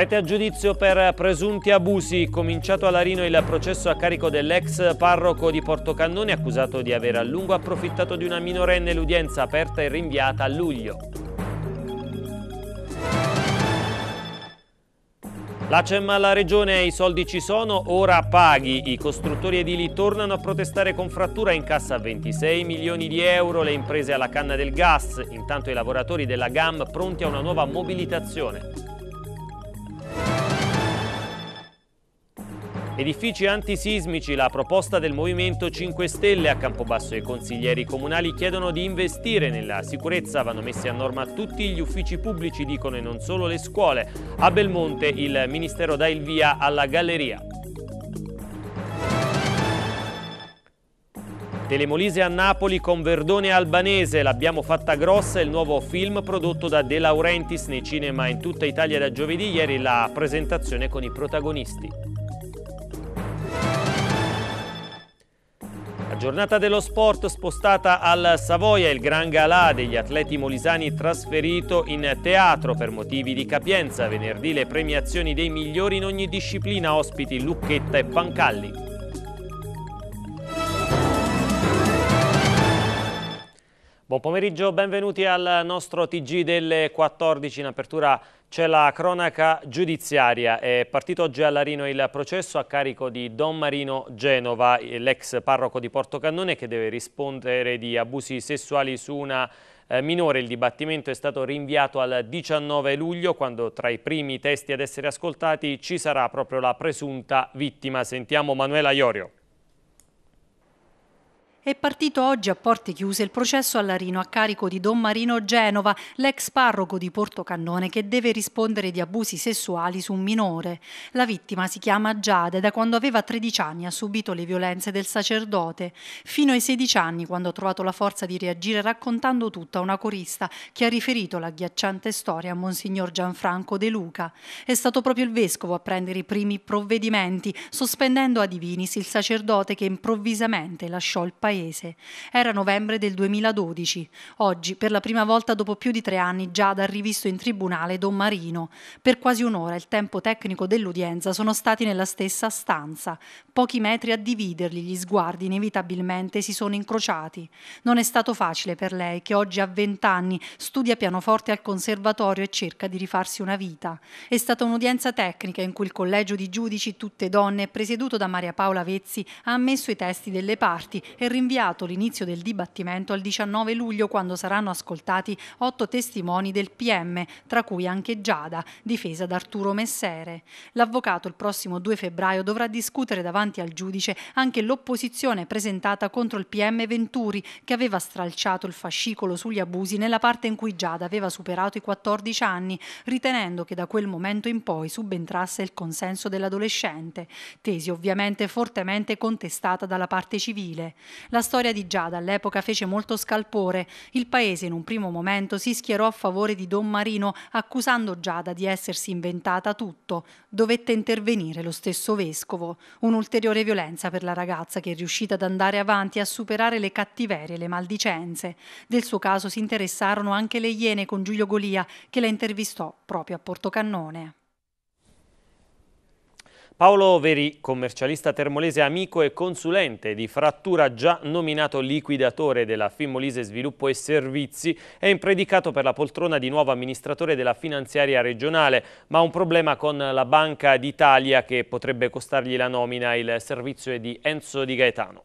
Rete a giudizio per presunti abusi. Cominciato a Larino il processo a carico dell'ex parroco di Portocannone accusato di aver a lungo approfittato di una minorenne l'udienza aperta e rinviata a luglio. L'ACEM alla Regione, i soldi ci sono, ora paghi. I costruttori edili tornano a protestare con frattura in cassa 26 milioni di euro, le imprese alla canna del gas, intanto i lavoratori della GAM pronti a una nuova mobilitazione. Edifici antisismici, la proposta del Movimento 5 Stelle a Campobasso e i consiglieri comunali chiedono di investire nella sicurezza, vanno messi a norma tutti gli uffici pubblici, dicono e non solo le scuole. A Belmonte il Ministero dà il via alla galleria. Telemolise a Napoli con Verdone albanese, l'abbiamo fatta grossa, il nuovo film prodotto da De Laurentiis nei cinema in tutta Italia da giovedì, ieri la presentazione con i protagonisti. giornata dello sport spostata al Savoia, il Gran Galà degli atleti molisani trasferito in teatro per motivi di capienza. Venerdì le premiazioni dei migliori in ogni disciplina, ospiti Lucchetta e Pancalli. Buon pomeriggio, benvenuti al nostro TG delle 14. In apertura c'è la cronaca giudiziaria. È partito oggi a Larino il processo a carico di Don Marino Genova, l'ex parroco di Porto Cannone che deve rispondere di abusi sessuali su una eh, minore. Il dibattimento è stato rinviato al 19 luglio quando tra i primi testi ad essere ascoltati ci sarà proprio la presunta vittima. Sentiamo Manuela Iorio. È partito oggi a porte chiuse il processo a Larino a carico di Don Marino Genova, l'ex parroco di Portocannone che deve rispondere di abusi sessuali su un minore. La vittima si chiama Giada e da quando aveva 13 anni ha subito le violenze del sacerdote. Fino ai 16 anni, quando ha trovato la forza di reagire raccontando tutto a una corista che ha riferito l'agghiacciante storia a Monsignor Gianfranco De Luca. È stato proprio il vescovo a prendere i primi provvedimenti, sospendendo a Divinis il sacerdote che improvvisamente lasciò il paese paese. Era novembre del 2012. Oggi, per la prima volta dopo più di tre anni, Giada ha rivisto in tribunale Don Marino. Per quasi un'ora il tempo tecnico dell'udienza sono stati nella stessa stanza. Pochi metri a dividerli, gli sguardi inevitabilmente si sono incrociati. Non è stato facile per lei, che oggi ha vent'anni, studia pianoforte al conservatorio e cerca di rifarsi una vita. È stata un'udienza tecnica in cui il collegio di giudici, tutte donne, presieduto da Maria Paola Vezzi, ha ammesso i testi delle parti e rinviato l'inizio del dibattimento al 19 luglio quando saranno ascoltati otto testimoni del PM, tra cui anche Giada, difesa da Arturo Messere. L'avvocato il prossimo 2 febbraio dovrà discutere davanti al giudice anche l'opposizione presentata contro il PM Venturi che aveva stralciato il fascicolo sugli abusi nella parte in cui Giada aveva superato i 14 anni, ritenendo che da quel momento in poi subentrasse il consenso dell'adolescente, tesi ovviamente fortemente contestata dalla parte civile. La storia di Giada all'epoca fece molto scalpore. Il paese in un primo momento si schierò a favore di Don Marino accusando Giada di essersi inventata tutto. Dovette intervenire lo stesso vescovo. Un'ulteriore violenza per la ragazza che è riuscita ad andare avanti e a superare le cattiverie e le maldicenze. Del suo caso si interessarono anche le Iene con Giulio Golia che la intervistò proprio a Portocannone. Paolo Veri, commercialista termolese amico e consulente di Frattura già nominato liquidatore della Fimolise Sviluppo e Servizi, è impredicato per la poltrona di nuovo amministratore della finanziaria regionale, ma ha un problema con la Banca d'Italia che potrebbe costargli la nomina. Il servizio è di Enzo Di Gaetano.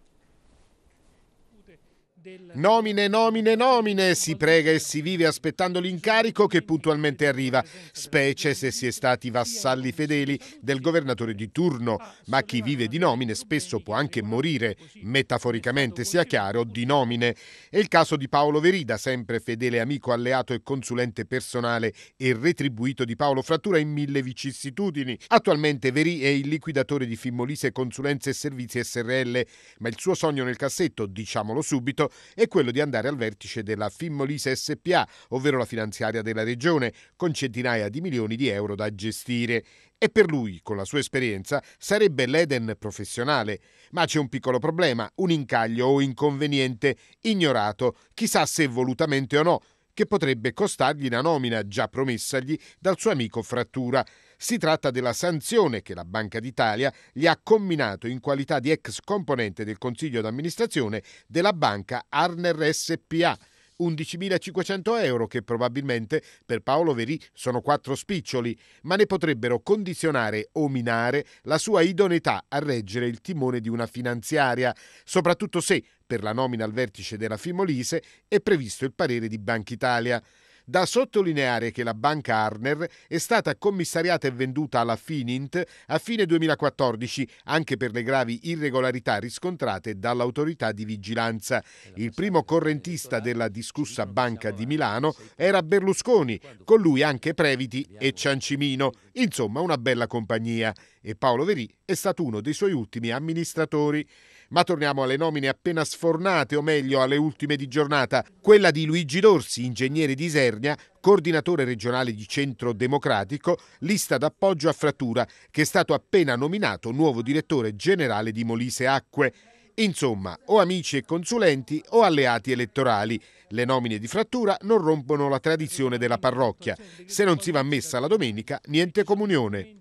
Nomine, nomine, nomine, si prega e si vive aspettando l'incarico che puntualmente arriva, specie se si è stati vassalli fedeli del governatore di turno, ma chi vive di nomine spesso può anche morire, metaforicamente sia chiaro, di nomine. È il caso di Paolo Verida, sempre fedele amico, alleato e consulente personale e retribuito di Paolo Frattura in mille vicissitudini. Attualmente Verì è il liquidatore di Fimmolise Consulenze e Servizi SRL, ma il suo sogno nel cassetto, diciamolo subito, è quello di andare al vertice della Fimmolise SPA, ovvero la finanziaria della regione, con centinaia di milioni di euro da gestire. E per lui, con la sua esperienza, sarebbe l'Eden professionale. Ma c'è un piccolo problema, un incaglio o inconveniente, ignorato, chissà se volutamente o no, che potrebbe costargli la nomina già promessagli dal suo amico Frattura si tratta della sanzione che la Banca d'Italia gli ha comminato in qualità di ex componente del consiglio d'amministrazione della banca Arner SPA. 11.500 euro che probabilmente per Paolo Verì sono quattro spiccioli, ma ne potrebbero condizionare o minare la sua idoneità a reggere il timone di una finanziaria, soprattutto se per la nomina al vertice della Fimolise è previsto il parere di Banca Italia. Da sottolineare che la banca Arner è stata commissariata e venduta alla Finint a fine 2014 anche per le gravi irregolarità riscontrate dall'autorità di vigilanza. Il primo correntista della discussa banca di Milano era Berlusconi, con lui anche Previti e Ciancimino, insomma una bella compagnia e Paolo Verì è stato uno dei suoi ultimi amministratori. Ma torniamo alle nomine appena sfornate, o meglio alle ultime di giornata. Quella di Luigi Dorsi, ingegnere di Isernia, coordinatore regionale di Centro Democratico, lista d'appoggio a Frattura, che è stato appena nominato nuovo direttore generale di Molise Acque. Insomma, o amici e consulenti o alleati elettorali. Le nomine di frattura non rompono la tradizione della parrocchia. Se non si va a messa la domenica, niente comunione.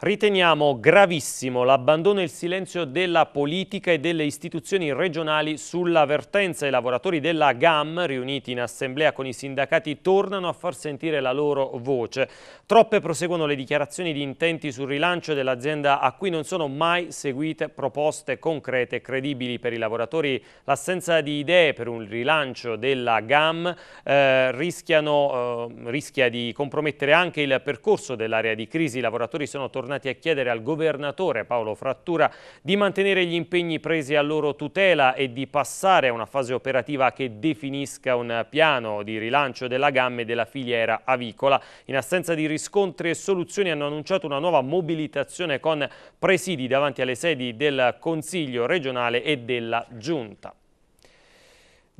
Riteniamo gravissimo l'abbandono e il silenzio della politica e delle istituzioni regionali sull'avvertenza. I lavoratori della GAM, riuniti in assemblea con i sindacati, tornano a far sentire la loro voce. Troppe proseguono le dichiarazioni di intenti sul rilancio dell'azienda a cui non sono mai seguite proposte concrete e credibili per i lavoratori. L'assenza di idee per un rilancio della GAM eh, eh, rischia di compromettere anche il percorso dell'area di crisi. I lavoratori sono tornati tornati a chiedere al governatore Paolo Frattura di mantenere gli impegni presi a loro tutela e di passare a una fase operativa che definisca un piano di rilancio della gamma e della filiera avicola. In assenza di riscontri e soluzioni hanno annunciato una nuova mobilitazione con presidi davanti alle sedi del Consiglio regionale e della Giunta.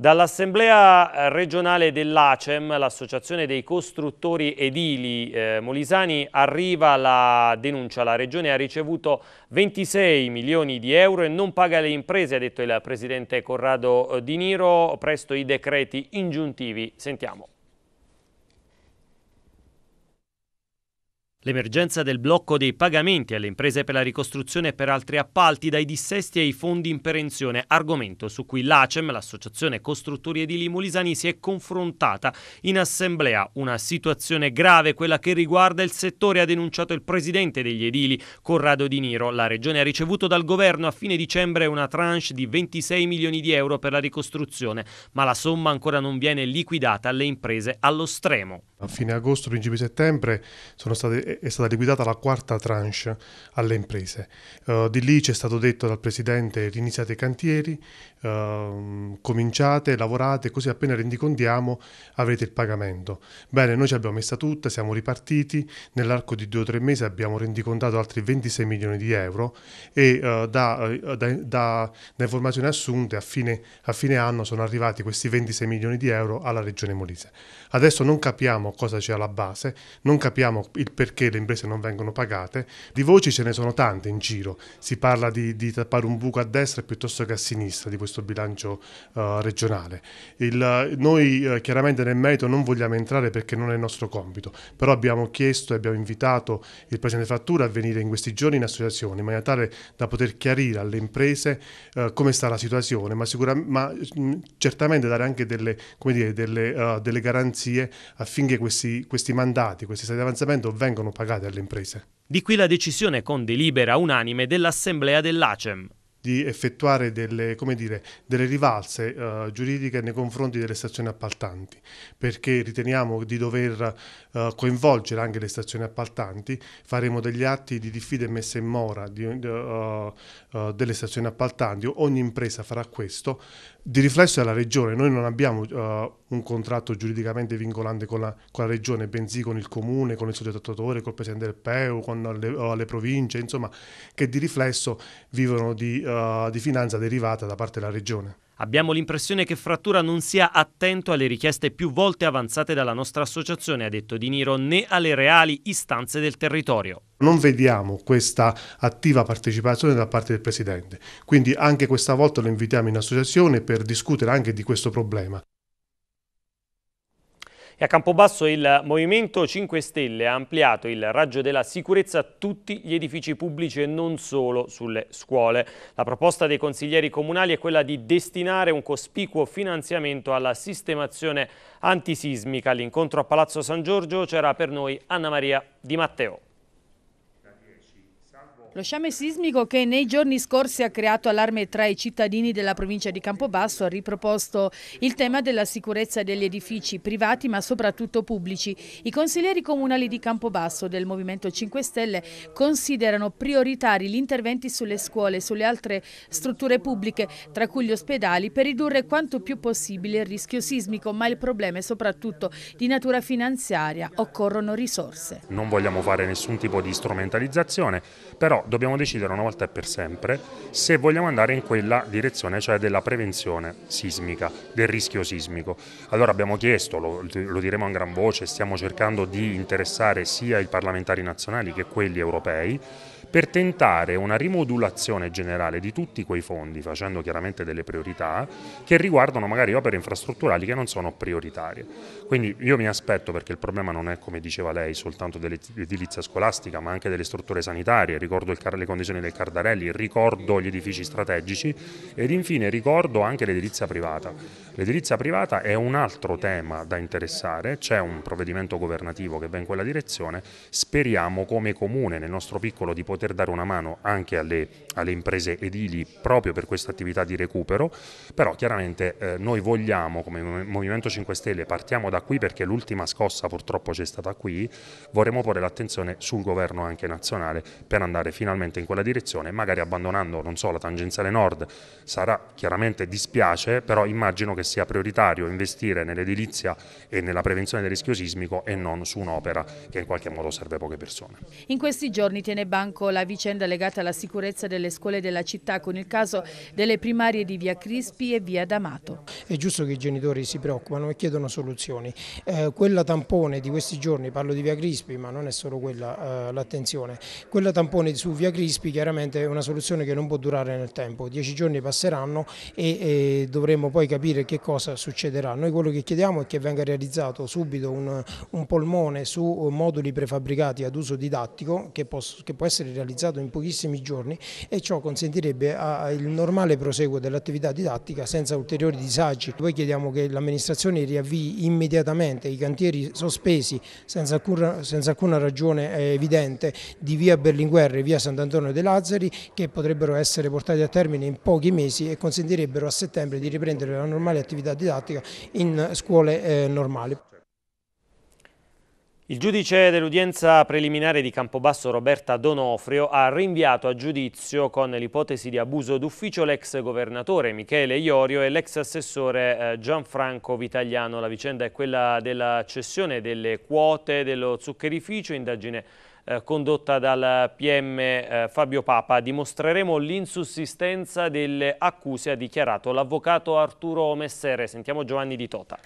Dall'Assemblea eh, regionale dell'ACEM, l'Associazione dei costruttori edili eh, molisani, arriva la denuncia. La Regione ha ricevuto 26 milioni di euro e non paga le imprese, ha detto il Presidente Corrado eh, Di Niro, presto i decreti ingiuntivi. Sentiamo. L'emergenza del blocco dei pagamenti alle imprese per la ricostruzione e per altri appalti dai dissesti ai fondi in perenzione, argomento su cui l'ACEM, l'Associazione Costruttori Edili Molisani, si è confrontata in assemblea. Una situazione grave, quella che riguarda il settore, ha denunciato il presidente degli edili, Corrado Di Niro. La regione ha ricevuto dal governo a fine dicembre una tranche di 26 milioni di euro per la ricostruzione, ma la somma ancora non viene liquidata alle imprese allo stremo. A fine agosto, principi settembre, state, è stata liquidata la quarta tranche alle imprese. Uh, di lì c'è stato detto dal Presidente riniziate i cantieri, uh, cominciate, lavorate, così appena rendicondiamo avrete il pagamento. Bene, noi ci abbiamo messa tutta, siamo ripartiti, nell'arco di due o tre mesi abbiamo rendicontato altri 26 milioni di euro e uh, da, eh, da, da, da, informazioni assunte a fine, a fine anno sono arrivati questi 26 milioni di euro alla Regione Molise. Adesso non capiamo capiamo cosa c'è alla base, non capiamo il perché le imprese non vengono pagate. Di voci ce ne sono tante in giro, si parla di, di tappare un buco a destra piuttosto che a sinistra di questo bilancio uh, regionale. Il, noi uh, chiaramente nel merito non vogliamo entrare perché non è il nostro compito, però abbiamo chiesto e abbiamo invitato il Presidente Frattura a venire in questi giorni in associazione in maniera tale da poter chiarire alle imprese uh, come sta la situazione, ma, sicura, ma mh, mm, certamente dare anche delle, dire, delle, delle garanzie affinché questi, questi mandati, questi stati di avanzamento vengono pagati alle imprese. Di qui la decisione con delibera unanime dell'Assemblea dell'ACEM, di effettuare delle, dire, delle rivalse uh, giuridiche nei confronti delle stazioni appaltanti, perché riteniamo di dover uh, coinvolgere anche le stazioni appaltanti, faremo degli atti di diffida e messa in mora di, uh, delle stazioni appaltanti, ogni impresa farà questo, di riflesso è la regione, noi non abbiamo uh, un contratto giuridicamente vincolante con la, con la, regione, bensì con il comune, con il soggettatore, col presidente del PEU, con le, uh, le, province, insomma, che di riflesso vivono di, uh, di finanza derivata da parte della regione. Abbiamo l'impressione che Frattura non sia attento alle richieste più volte avanzate dalla nostra associazione, ha detto Di Niro, né alle reali istanze del territorio. Non vediamo questa attiva partecipazione da parte del Presidente, quindi anche questa volta lo invitiamo in associazione per discutere anche di questo problema. E a Campobasso il Movimento 5 Stelle ha ampliato il raggio della sicurezza a tutti gli edifici pubblici e non solo sulle scuole. La proposta dei consiglieri comunali è quella di destinare un cospicuo finanziamento alla sistemazione antisismica. All'incontro a Palazzo San Giorgio c'era per noi Anna Maria Di Matteo. Lo sciame sismico che nei giorni scorsi ha creato allarme tra i cittadini della provincia di Campobasso ha riproposto il tema della sicurezza degli edifici privati ma soprattutto pubblici. I consiglieri comunali di Campobasso del Movimento 5 Stelle considerano prioritari gli interventi sulle scuole e sulle altre strutture pubbliche, tra cui gli ospedali, per ridurre quanto più possibile il rischio sismico, ma il problema è soprattutto di natura finanziaria, occorrono risorse. Non vogliamo fare nessun tipo di strumentalizzazione, però dobbiamo decidere una volta e per sempre se vogliamo andare in quella direzione, cioè della prevenzione sismica, del rischio sismico. Allora abbiamo chiesto, lo, lo diremo a gran voce, stiamo cercando di interessare sia i parlamentari nazionali che quelli europei, per tentare una rimodulazione generale di tutti quei fondi, facendo chiaramente delle priorità, che riguardano magari opere infrastrutturali che non sono prioritarie. Quindi io mi aspetto, perché il problema non è, come diceva lei, soltanto dell'edilizia scolastica, ma anche delle strutture sanitarie, ricordo le condizioni del Cardarelli, ricordo gli edifici strategici ed infine ricordo anche l'edilizia privata. L'edilizia privata è un altro tema da interessare, c'è un provvedimento governativo che va in quella direzione, speriamo come comune nel nostro piccolo di poter poter dare una mano anche alle, alle imprese edili proprio per questa attività di recupero, però chiaramente eh, noi vogliamo come Movimento 5 Stelle, partiamo da qui perché l'ultima scossa purtroppo c'è stata qui, vorremmo porre l'attenzione sul governo anche nazionale per andare finalmente in quella direzione, magari abbandonando non so la tangenziale nord, sarà chiaramente dispiace, però immagino che sia prioritario investire nell'edilizia e nella prevenzione del rischio sismico e non su un'opera che in qualche modo serve poche persone. In questi giorni tiene banco la vicenda legata alla sicurezza delle scuole della città con il caso delle primarie di Via Crispi e Via D'Amato. È giusto che i genitori si preoccupano e chiedono soluzioni. Eh, quella tampone di questi giorni, parlo di Via Crispi ma non è solo quella eh, l'attenzione, quella tampone su Via Crispi chiaramente è una soluzione che non può durare nel tempo, dieci giorni passeranno e, e dovremo poi capire che cosa succederà. Noi quello che chiediamo è che venga realizzato subito un, un polmone su moduli prefabbricati ad uso didattico che, posso, che può essere realizzato in pochissimi giorni e ciò consentirebbe il normale proseguo dell'attività didattica senza ulteriori disagi. Poi chiediamo che l'amministrazione riavvii immediatamente i cantieri sospesi senza, alcun, senza alcuna ragione eh, evidente di via Berlinguer e via Sant'Antonio dei Lazzari che potrebbero essere portati a termine in pochi mesi e consentirebbero a settembre di riprendere la normale attività didattica in scuole eh, normali. Il giudice dell'udienza preliminare di Campobasso Roberta Donofrio ha rinviato a giudizio con l'ipotesi di abuso d'ufficio l'ex governatore Michele Iorio e l'ex assessore eh, Gianfranco Vitagliano. La vicenda è quella della cessione delle quote dello zuccherificio, indagine eh, condotta dal PM eh, Fabio Papa. Dimostreremo l'insussistenza delle accuse, ha dichiarato l'avvocato Arturo Messere. Sentiamo Giovanni Di Tota.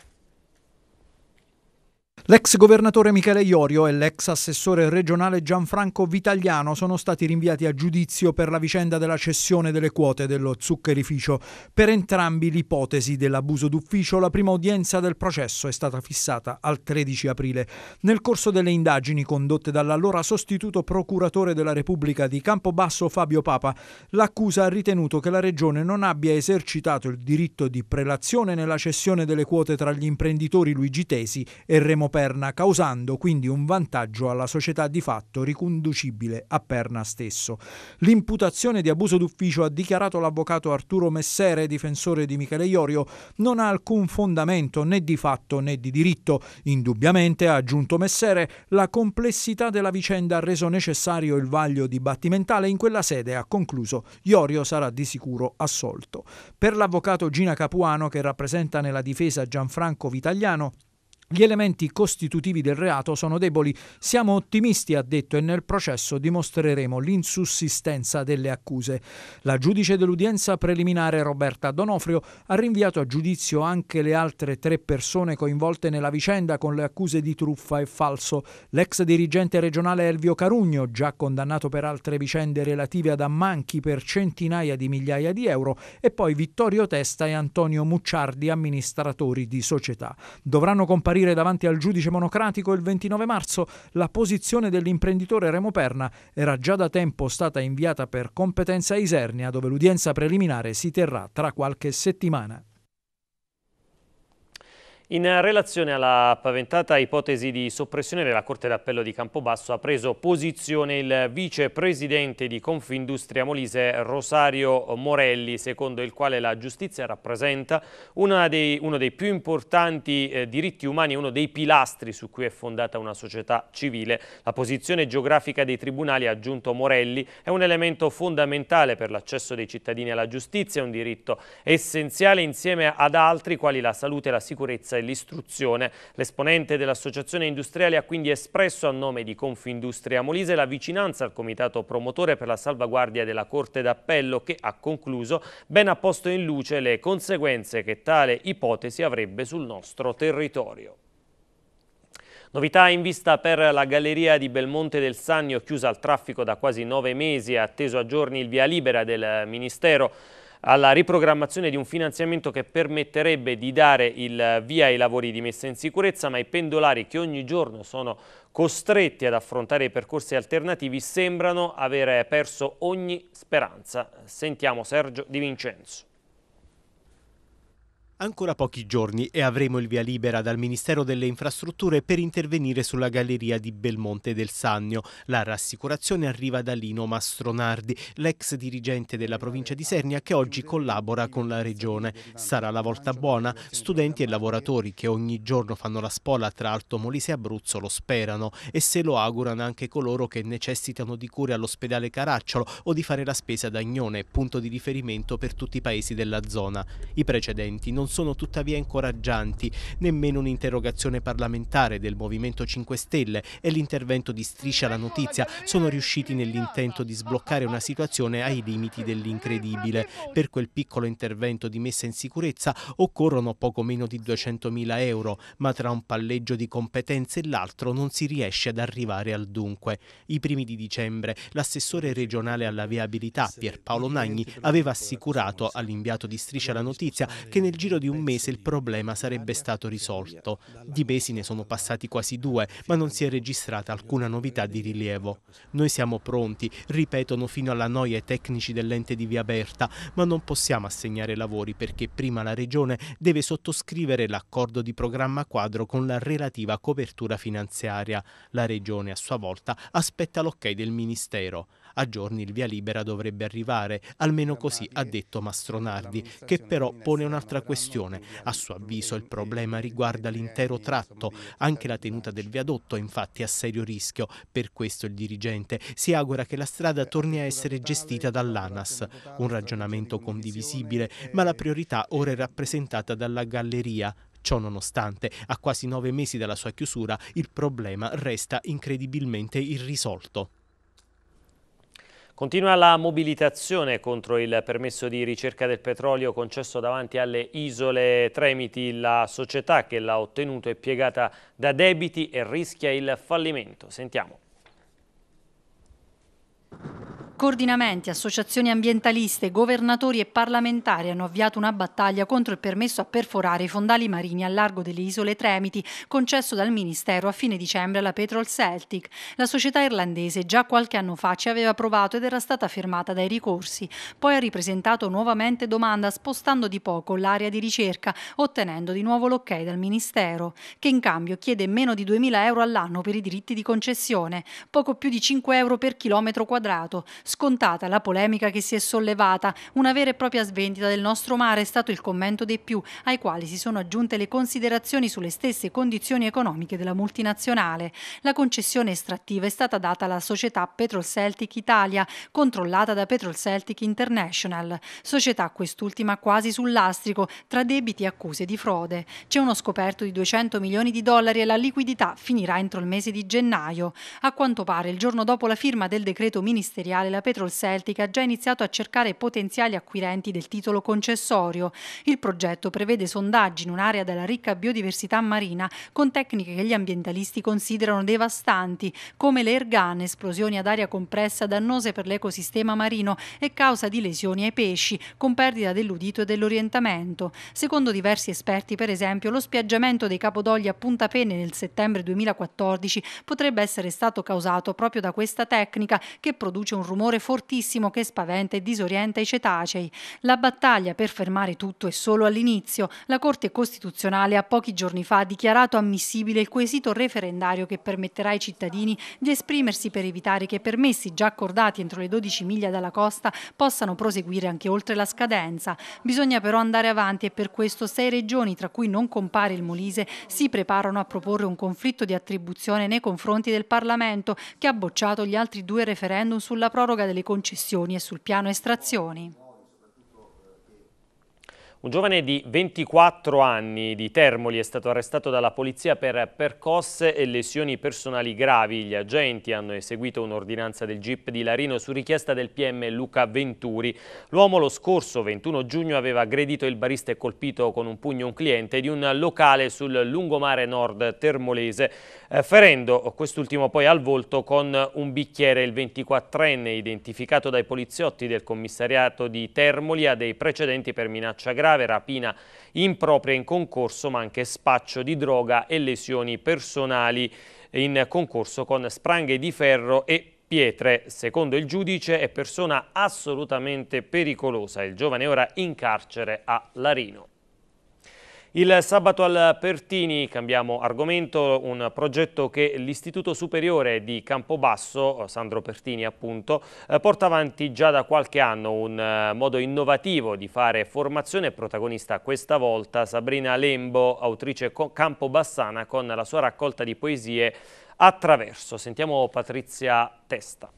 L'ex governatore Michele Iorio e l'ex assessore regionale Gianfranco Vitagliano sono stati rinviati a giudizio per la vicenda della cessione delle quote dello zuccherificio. Per entrambi l'ipotesi dell'abuso d'ufficio, la prima udienza del processo è stata fissata al 13 aprile. Nel corso delle indagini condotte dall'allora sostituto procuratore della Repubblica di Campobasso Fabio Papa, l'accusa ha ritenuto che la Regione non abbia esercitato il diritto di prelazione nella cessione delle quote tra gli imprenditori Luigi Tesi e Remo Perna, causando quindi un vantaggio alla società di fatto riconducibile a Perna stesso. L'imputazione di abuso d'ufficio, ha dichiarato l'avvocato Arturo Messere, difensore di Michele Iorio, non ha alcun fondamento né di fatto né di diritto. Indubbiamente, ha aggiunto Messere, la complessità della vicenda ha reso necessario il vaglio dibattimentale in quella sede, ha concluso. Iorio sarà di sicuro assolto. Per l'avvocato Gina Capuano, che rappresenta nella difesa Gianfranco Vitagliano, gli elementi costitutivi del reato sono deboli. Siamo ottimisti, ha detto, e nel processo dimostreremo l'insussistenza delle accuse. La giudice dell'udienza preliminare Roberta Donofrio ha rinviato a giudizio anche le altre tre persone coinvolte nella vicenda con le accuse di truffa e falso. L'ex dirigente regionale Elvio Carugno, già condannato per altre vicende relative ad ammanchi per centinaia di migliaia di euro, e poi Vittorio Testa e Antonio Mucciardi, amministratori di società. Dovranno comparire Comparire davanti al giudice monocratico il 29 marzo, la posizione dell'imprenditore Remo Perna era già da tempo stata inviata per competenza a Isernia, dove l'udienza preliminare si terrà tra qualche settimana. In relazione alla paventata ipotesi di soppressione della Corte d'Appello di Campobasso ha preso posizione il vicepresidente di Confindustria Molise Rosario Morelli, secondo il quale la giustizia rappresenta dei, uno dei più importanti eh, diritti umani, uno dei pilastri su cui è fondata una società civile. La posizione geografica dei tribunali, ha aggiunto Morelli, è un elemento fondamentale per l'accesso dei cittadini alla giustizia, è un diritto essenziale insieme ad altri quali la salute, la sicurezza e dell'istruzione. L'esponente dell'Associazione Industriale ha quindi espresso a nome di Confindustria Molise la vicinanza al comitato promotore per la salvaguardia della Corte d'Appello che ha concluso ben ha posto in luce le conseguenze che tale ipotesi avrebbe sul nostro territorio. Novità in vista per la galleria di Belmonte del Sannio, chiusa al traffico da quasi nove mesi, e atteso a giorni il via libera del Ministero alla riprogrammazione di un finanziamento che permetterebbe di dare il via ai lavori di messa in sicurezza, ma i pendolari che ogni giorno sono costretti ad affrontare i percorsi alternativi sembrano avere perso ogni speranza. Sentiamo Sergio Di Vincenzo. Ancora pochi giorni e avremo il via libera dal Ministero delle Infrastrutture per intervenire sulla galleria di Belmonte del Sannio. La rassicurazione arriva da Lino Mastronardi, l'ex dirigente della provincia di Sernia che oggi collabora con la regione. Sarà la volta buona, studenti e lavoratori che ogni giorno fanno la spola tra Alto Molise e Abruzzo lo sperano e se lo augurano anche coloro che necessitano di cure all'ospedale Caracciolo o di fare la spesa ad Agnone, punto di riferimento per tutti i paesi della zona. I precedenti non sono tuttavia incoraggianti, nemmeno un'interrogazione parlamentare del Movimento 5 Stelle e l'intervento di Striscia la Notizia sono riusciti nell'intento di sbloccare una situazione ai limiti dell'incredibile. Per quel piccolo intervento di messa in sicurezza occorrono poco meno di 200.000 euro, ma tra un palleggio di competenze e l'altro non si riesce ad arrivare al dunque. I primi di dicembre l'assessore regionale alla viabilità Pierpaolo Nagni aveva assicurato all'inviato di Striscia la Notizia che nel giro di di un mese il problema sarebbe stato risolto. Di mesi ne sono passati quasi due, ma non si è registrata alcuna novità di rilievo. Noi siamo pronti, ripetono fino alla noia i tecnici dell'ente di Via Berta, ma non possiamo assegnare lavori perché prima la Regione deve sottoscrivere l'accordo di programma quadro con la relativa copertura finanziaria. La Regione a sua volta aspetta l'ok del Ministero. A giorni il via libera dovrebbe arrivare, almeno così ha detto Mastronardi, che però pone un'altra questione. A suo avviso il problema riguarda l'intero tratto. Anche la tenuta del viadotto è infatti a serio rischio. Per questo il dirigente si augura che la strada torni a essere gestita dall'ANAS. Un ragionamento condivisibile, ma la priorità ora è rappresentata dalla galleria, Ciò nonostante, a quasi nove mesi dalla sua chiusura, il problema resta incredibilmente irrisolto. Continua la mobilitazione contro il permesso di ricerca del petrolio concesso davanti alle isole Tremiti. La società che l'ha ottenuto è piegata da debiti e rischia il fallimento. Sentiamo coordinamenti, associazioni ambientaliste, governatori e parlamentari hanno avviato una battaglia contro il permesso a perforare i fondali marini al largo delle isole Tremiti, concesso dal Ministero a fine dicembre alla Petrol Celtic. La società irlandese già qualche anno fa ci aveva provato ed era stata fermata dai ricorsi. Poi ha ripresentato nuovamente domanda spostando di poco l'area di ricerca, ottenendo di nuovo l'ok dal Ministero, che in cambio chiede meno di 2.000 euro all'anno per i diritti di concessione, poco più di 5 euro per chilometro quadrato, Scontata la polemica che si è sollevata, una vera e propria svendita del nostro mare è stato il commento dei più, ai quali si sono aggiunte le considerazioni sulle stesse condizioni economiche della multinazionale. La concessione estrattiva è stata data alla società Petrol Celtic Italia, controllata da Petrol Celtic International, società quest'ultima quasi sull'astrico, tra debiti e accuse di frode. C'è uno scoperto di 200 milioni di dollari e la liquidità finirà entro il mese di gennaio. A quanto pare, il giorno dopo la firma del decreto ministeriale, la Petrol Celtic ha già iniziato a cercare potenziali acquirenti del titolo concessorio. Il progetto prevede sondaggi in un'area della ricca biodiversità marina con tecniche che gli ambientalisti considerano devastanti, come le ergane, esplosioni ad aria compressa dannose per l'ecosistema marino e causa di lesioni ai pesci, con perdita dell'udito e dell'orientamento. Secondo diversi esperti, per esempio, lo spiaggiamento dei capodogli a Punta Pene nel settembre 2014 potrebbe essere stato causato proprio da questa tecnica che produce un rumore rumore fortissimo che spaventa e disorienta i cetacei. La battaglia per fermare tutto è solo all'inizio. La Corte Costituzionale ha pochi giorni fa dichiarato ammissibile il quesito referendario che permetterà ai cittadini di esprimersi per evitare che permessi già accordati entro le 12 miglia dalla costa possano proseguire anche oltre la scadenza. Bisogna però andare avanti e per questo sei regioni, tra cui non compare il Molise, si preparano a proporre un conflitto di attribuzione nei confronti del Parlamento che ha bocciato gli altri due referendum sulla proroga proroga delle concessioni e sul piano estrazioni. Un giovane di 24 anni di Termoli è stato arrestato dalla polizia per percosse e lesioni personali gravi. Gli agenti hanno eseguito un'ordinanza del GIP di Larino su richiesta del PM Luca Venturi. L'uomo lo scorso 21 giugno aveva aggredito il barista e colpito con un pugno un cliente di un locale sul lungomare nord termolese, eh, ferendo quest'ultimo poi al volto con un bicchiere. Il 24enne, identificato dai poliziotti del commissariato di Termoli, ha dei precedenti per minaccia grave grave, rapina impropria in concorso, ma anche spaccio di droga e lesioni personali in concorso con spranghe di ferro e pietre. Secondo il giudice è persona assolutamente pericolosa. Il giovane ora in carcere a Larino. Il sabato al Pertini cambiamo argomento, un progetto che l'Istituto Superiore di Campobasso, Sandro Pertini appunto, eh, porta avanti già da qualche anno, un eh, modo innovativo di fare formazione protagonista questa volta Sabrina Lembo, autrice campobassana con la sua raccolta di poesie Attraverso. Sentiamo Patrizia Testa.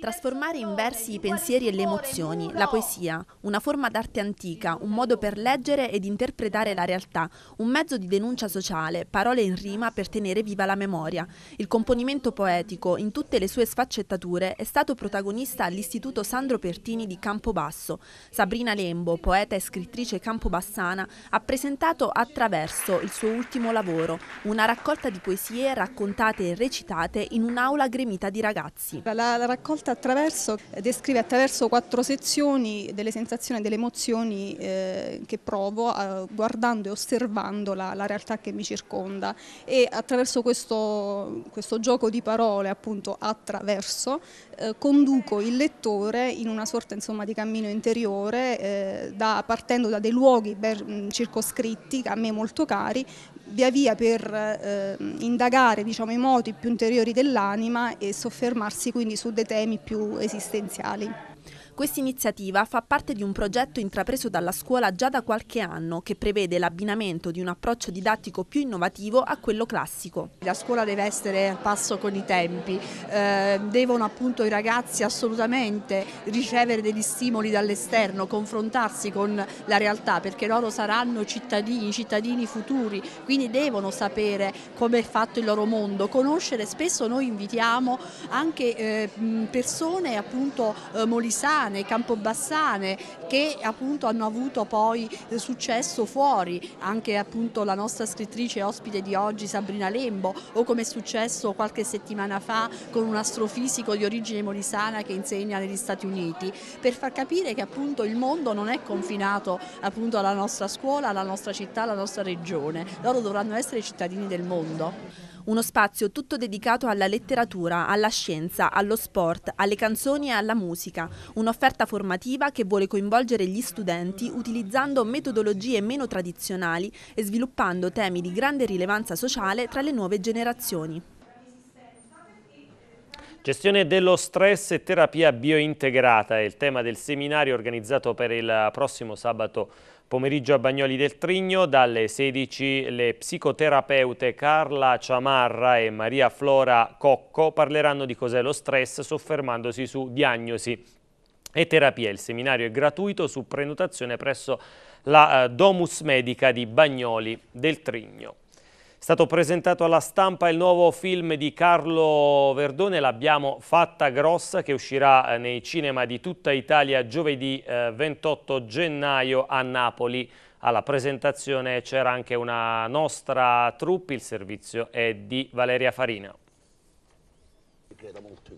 Trasformare in versi i pensieri e le emozioni, la poesia, una forma d'arte antica, un modo per leggere ed interpretare la realtà, un mezzo di denuncia sociale, parole in rima per tenere viva la memoria. Il componimento poetico, in tutte le sue sfaccettature, è stato protagonista all'Istituto Sandro Pertini di Campobasso. Sabrina Lembo, poeta e scrittrice campobassana, ha presentato attraverso il suo ultimo lavoro, una raccolta di poesie raccontate e recitate in un'aula gremita di ragazzi. La, la raccolta raccolta attraverso, descrive attraverso quattro sezioni delle sensazioni e delle emozioni eh, che provo eh, guardando e osservando la, la, realtà che mi circonda e attraverso questo, questo gioco di parole appunto attraverso eh, conduco il lettore in una sorta insomma, di cammino interiore eh, da, partendo da dei luoghi ben circoscritti a me molto cari via via per eh, indagare diciamo, i moti più interiori dell'anima e soffermarsi quindi su dei temi più esistenziali. Questa iniziativa fa parte di un progetto intrapreso dalla scuola già da qualche anno che prevede l'abbinamento di un approccio didattico più innovativo a quello classico. La scuola deve essere al passo con i tempi, eh, devono appunto i ragazzi assolutamente ricevere degli stimoli dall'esterno, confrontarsi con la realtà perché loro saranno cittadini, cittadini futuri, quindi devono sapere come è fatto il loro mondo, conoscere spesso noi invitiamo anche eh, persone appunto eh, molisane Castigliane, Campobassane che appunto hanno avuto poi eh, successo fuori, anche appunto la nostra scrittrice ospite di oggi Sabrina Lembo o come è successo qualche settimana fa con un astrofisico di origine molisana che insegna negli Stati Uniti, per far capire che appunto il mondo non è confinato appunto alla nostra scuola, alla nostra città, alla nostra regione, loro dovranno essere cittadini del mondo. Uno spazio tutto dedicato alla letteratura, alla scienza, allo sport, alle canzoni e alla musica. Un'offerta formativa che vuole coinvolgere gli studenti utilizzando metodologie meno tradizionali e sviluppando temi di grande rilevanza sociale tra le nuove generazioni. Gestione dello stress e terapia biointegrata è il tema del seminario organizzato per il prossimo sabato Pomeriggio a Bagnoli del Trigno, dalle 16 le psicoterapeute Carla Ciamarra e Maria Flora Cocco parleranno di cos'è lo stress soffermandosi su diagnosi e terapia. Il seminario è gratuito su prenotazione presso la eh, Domus Medica di Bagnoli del Trigno. È stato presentato alla stampa il nuovo film di Carlo Verdone, l'abbiamo fatta grossa, che uscirà eh, nei cinema di tutta Italia giovedì 28 eh, gennaio a Napoli. Alla presentazione c'era anche una nostra troupe, il servizio è di Valeria Farina. era molto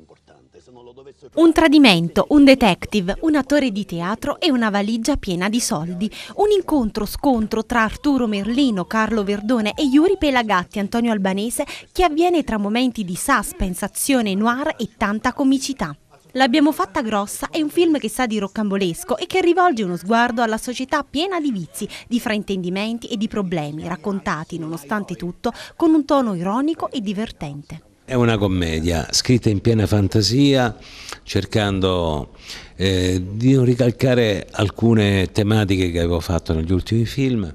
un tradimento, un detective, un attore di teatro e una valigia piena di soldi. Un incontro-scontro tra Arturo Merlino, Carlo Verdone e Yuri Pelagatti, Antonio Albanese, che avviene tra momenti di suspense, azione noir e tanta comicità. L'abbiamo fatta grossa è un film che sa di roccambolesco e che rivolge uno sguardo alla società piena di vizi, di fraintendimenti e di problemi, raccontati, nonostante tutto, con un tono ironico e divertente. È una commedia scritta in piena fantasia, cercando eh, di non ricalcare alcune tematiche che avevo fatto negli ultimi film.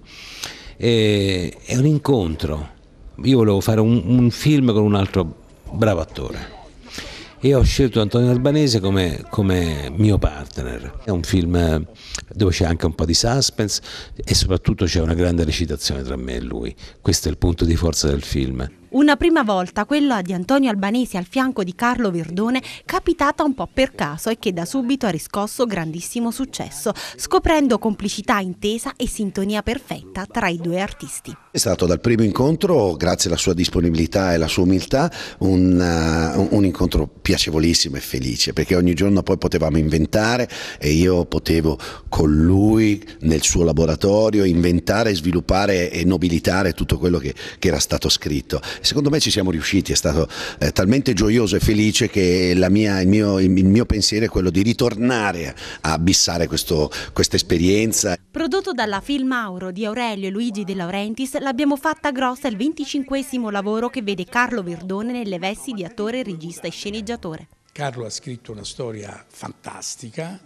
E, è un incontro. Io volevo fare un, un film con un altro bravo attore e ho scelto Antonio Albanese come, come, mio partner. È un film dove c'è anche un po' di suspense e soprattutto c'è una grande recitazione tra me e lui. Questo è il punto di forza del film. Una prima volta, quella di Antonio Albanesi al fianco di Carlo Verdone, capitata un po' per caso e che da subito ha riscosso grandissimo successo, scoprendo complicità intesa e sintonia perfetta tra i due artisti. È stato dal primo incontro, grazie alla sua disponibilità e alla sua umiltà, un, eh, un incontro piacevolissimo e felice, perché ogni giorno poi potevamo inventare e io potevo con lui nel suo laboratorio inventare, sviluppare e nobilitare tutto quello che, che era stato scritto. Secondo me ci siamo riusciti, è stato eh, talmente gioioso e felice che mia, il, mio, il, mio, pensiero è quello di ritornare a abissare questo, questa esperienza. Prodotto dalla Film Auro di Aurelio e Luigi De Laurentiis, l'abbiamo fatta grossa il 25 lavoro che vede Carlo Verdone nelle vesti di attore, regista e sceneggiatore. Carlo ha scritto una storia fantastica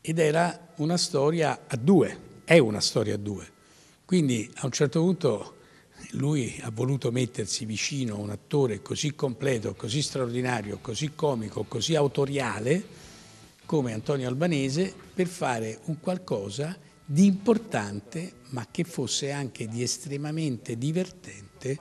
ed era una storia a due, è una storia a due. Quindi a un certo punto lui ha voluto mettersi vicino a un attore così completo, così straordinario, così comico, così autoriale come Antonio Albanese per fare un qualcosa di importante ma che fosse anche di estremamente divertente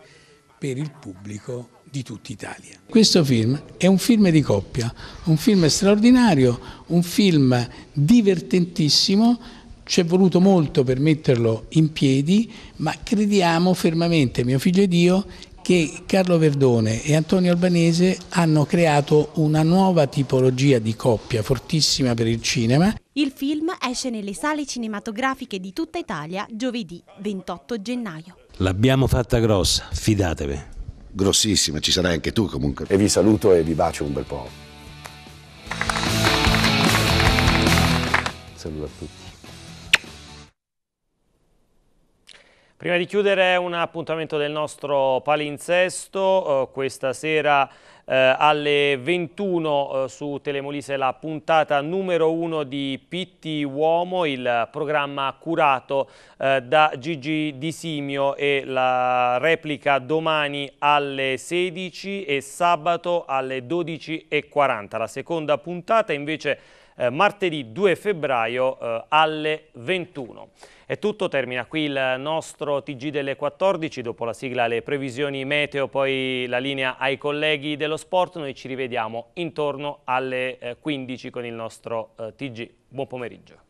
per il pubblico di tutta Italia. Questo film è un film di coppia, un film straordinario, un film divertentissimo ci è voluto molto per metterlo in piedi, ma crediamo fermamente, mio figlio e Dio, che Carlo Verdone e Antonio Albanese hanno creato una nuova tipologia di coppia fortissima per il cinema. Il film esce nelle sale cinematografiche di tutta Italia giovedì 28 gennaio. L'abbiamo fatta grossa, fidatevi. Grossissima, ci sarai anche tu comunque. E vi saluto e vi bacio un bel po'. Saluto a tutti. Prima di chiudere un appuntamento del nostro palinsesto, eh, questa sera eh, alle 21 eh, su Telemolise la puntata numero 1 di Pitti Uomo, il programma curato eh, da Gigi Di Simio e la replica domani alle 16 e sabato alle 12.40. La seconda puntata invece eh, martedì 2 febbraio eh, alle 21. È tutto, termina qui il nostro TG delle 14, dopo la sigla le previsioni meteo, poi la linea ai colleghi dello sport, noi ci rivediamo intorno alle 15 eh, con il nostro eh, TG. Buon pomeriggio.